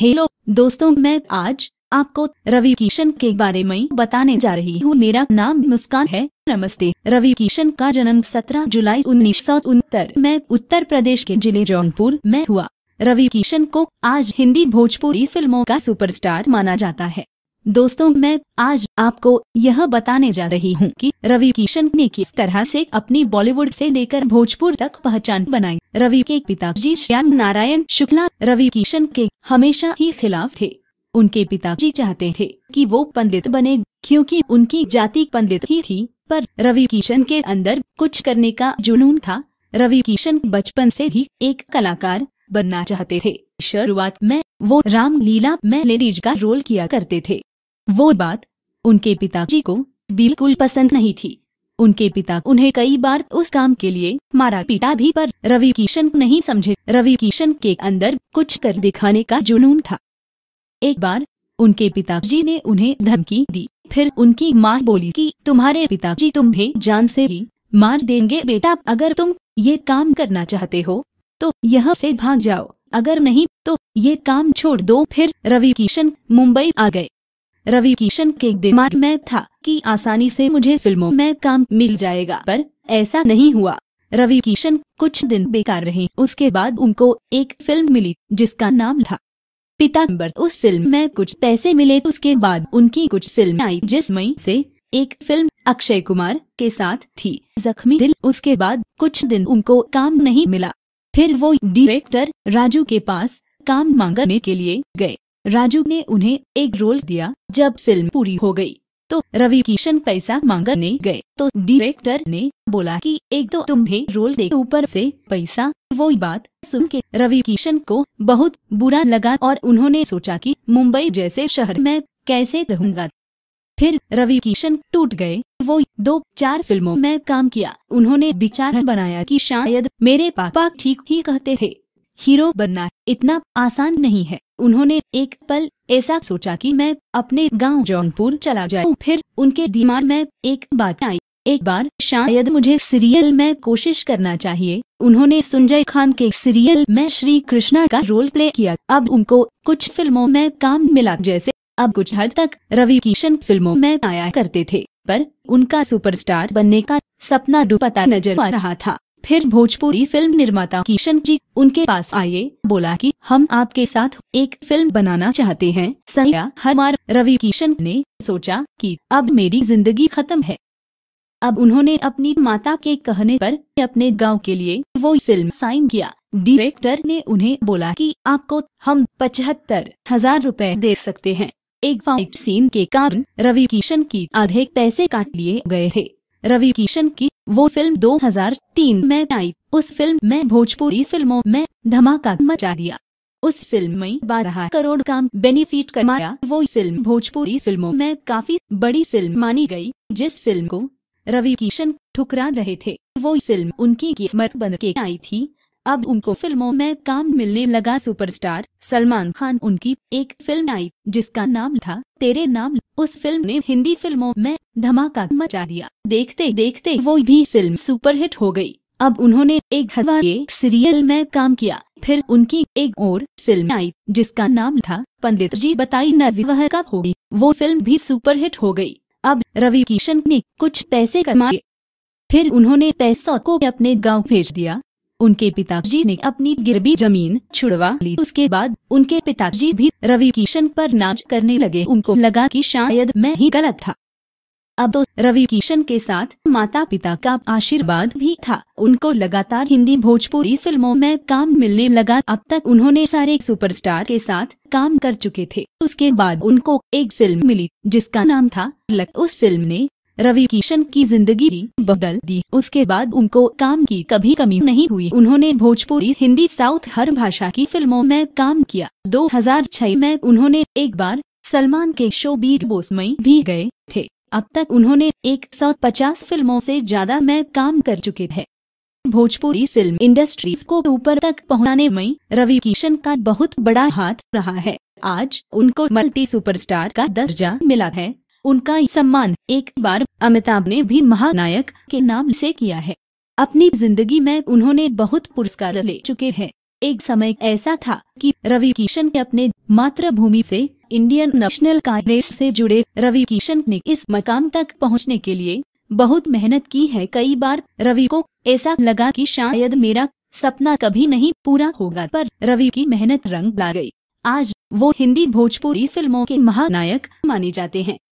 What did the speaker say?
hello दोस्तों मैं आज आपको रवि किशन के बारे में बताने जा रही हूँ मेरा नाम मुस्कान है नमस्ते रवि किशन का जन्म 17 जुलाई उन्नीस सौ में उत्तर प्रदेश के जिले जौनपुर में हुआ रवि किशन को आज हिंदी भोजपुरी फिल्मों का सुपरस्टार माना जाता है दोस्तों मैं आज आपको यह बताने जा रही हूँ कि रवि किशन ने किस तरह से अपनी बॉलीवुड से लेकर भोजपुर तक पहचान बनाई रवि के पिताजी श्याम नारायण शुक्ला रवि किशन के हमेशा ही खिलाफ थे उनके पिताजी चाहते थे कि वो पंडित बने क्योंकि उनकी जाति पंडित ही थी पर रवि किशन के अंदर कुछ करने का जुनून था रवि किशन बचपन से ही एक कलाकार बनना चाहते थे शुरुआत में वो रामलीला में लेडीज का रोल किया करते थे वो बात उनके पिताजी को बिल्कुल पसंद नहीं थी उनके पिता उन्हें कई बार उस काम के लिए मारा पीटा भी पर रवि किशन नहीं समझे रवि किशन के अंदर कुछ कर दिखाने का जुनून था एक बार उनके पिताजी ने उन्हें धमकी दी फिर उनकी माँ बोली कि तुम्हारे पिताजी तुम्हें जान से ही मार देंगे बेटा अगर तुम ये काम करना चाहते हो तो यहाँ से भाग जाओ अगर नहीं तो ये काम छोड़ दो फिर रवि किशन मुंबई आ गए रवि किशन के दिमाग में था कि आसानी से मुझे फिल्मों में काम मिल जाएगा पर ऐसा नहीं हुआ रवि किशन कुछ दिन बेकार रहे उसके बाद उनको एक फिल्म मिली जिसका नाम था पिता उस फिल्म में कुछ पैसे मिले उसके बाद उनकी कुछ फिल्म आई जिसमें से एक फिल्म अक्षय कुमार के साथ थी जख्मी दिल उसके बाद कुछ दिन उनको काम नहीं मिला फिर वो डायरेक्टर राजू के पास काम मांगने के लिए गए राजू ने उन्हें एक रोल दिया जब फिल्म पूरी हो गई तो रवि किशन पैसा मांगने गए तो डायरेक्टर ने बोला कि एक तो तुम्हें रोल दे ऊपर से पैसा वो बात सुन के रवि किशन को बहुत बुरा लगा और उन्होंने सोचा कि मुंबई जैसे शहर में कैसे रहूंगा फिर रवि किशन टूट गए वो दो चार फिल्मों में काम किया उन्होंने विचार बनाया कि शायद मेरे पापा ठीक ही कहते थे हीरो बनना इतना आसान नहीं है उन्होंने एक पल ऐसा सोचा कि मैं अपने गांव जौनपुर चला जाऊं फिर उनके दिमाग में एक बात आई एक बार शायद मुझे सीरियल में कोशिश करना चाहिए उन्होंने संजय खान के सीरियल में श्री कृष्णा का रोल प्ले किया अब उनको कुछ फिल्मों में काम मिला जैसे अब कुछ हद तक रवि किशन फिल्मों में आया करते थे पर उनका सुपरस्टार बनने का सपना डुपता नजर आ रहा था फिर भोजपुरी फिल्म निर्माता किशन जी उनके पास आए बोला कि हम आपके साथ एक फिल्म बनाना चाहते हैं संया हमार रवि किशन ने सोचा कि अब मेरी जिंदगी खत्म है अब उन्होंने अपनी माता के कहने पर अपने गांव के लिए वो फिल्म साइन किया डायरेक्टर ने उन्हें बोला कि आपको हम पचहत्तर हजार रूपए दे सकते हैं एक फाइट सीन के कारण रवि किशन की आधे पैसे काट लिए गए थे रवि किशन की वो फिल्म 2003 में आई उस फिल्म में भोजपुरी फिल्मों में धमाका मचा दिया उस फिल्म में बारह करोड़ का बेनिफिट कमाया वो फिल्म भोजपुरी फिल्मों में काफी बड़ी फिल्म मानी गई जिस फिल्म को रवि किशन ठुकरा रहे थे वो फिल्म उनकी किस्मत बन के आई थी अब उनको फिल्मों में काम मिलने लगा सुपरस्टार सलमान खान उनकी एक फिल्म आई जिसका नाम था तेरे नाम उस फिल्म ने हिंदी फिल्मों में धमाका मचा दिया देखते देखते वो भी फिल्म सुपरहिट हो गई अब उन्होंने एक हवा एक सीरियल में काम किया फिर उनकी एक और फिल्म आई जिसका नाम था पंडित जी बताई न विवाह होगी वो फिल्म भी सुपरहिट हो गई अब रवि किशन ने कुछ पैसे कमाए फिर उन्होंने पैसों को अपने गांव भेज दिया उनके पिताजी ने अपनी गिरबी जमीन छुड़वा ली उसके बाद उनके पिताजी भी रवि किशन पर नाच करने लगे उनको लगा कि शायद मैं ही गलत था अब तो रवि किशन के साथ माता पिता का आशीर्वाद भी था उनको लगातार हिंदी भोजपुरी फिल्मों में काम मिलने लगा अब तक उन्होंने सारे सुपरस्टार के साथ काम कर चुके थे उसके बाद उनको एक फिल्म मिली जिसका नाम था लक उस फिल्म ने रवि किशन की जिंदगी बदल दी उसके बाद उनको काम की कभी कमी नहीं हुई उन्होंने भोजपुरी हिंदी साउथ हर भाषा की फिल्मों में काम किया 2006 में उन्होंने एक बार सलमान के शो बीट बोस में भी गए थे अब तक उन्होंने 150 फिल्मों से ज्यादा में काम कर चुके थे भोजपुरी फिल्म इंडस्ट्रीज को ऊपर तक पहुँचाने में रवि किशन का बहुत बड़ा हाथ रहा है आज उनको मल्टी सुपरस्टार का दर्जा मिला है उनका सम्मान एक बार अमिताभ ने भी महानायक के नाम से किया है अपनी जिंदगी में उन्होंने बहुत पुरस्कार ले चुके हैं एक समय ऐसा था कि रवि किशन के अपने मातृभूमि से इंडियन नेशनल कांग्रेस से जुड़े रवि किशन ने इस मकाम तक पहुंचने के लिए बहुत मेहनत की है कई बार रवि को ऐसा लगा कि शायद मेरा सपना कभी नहीं पूरा होगा पर रवि की मेहनत रंग ला गई आज वो हिंदी भोजपुरी फिल्मों के महानायक माने जाते हैं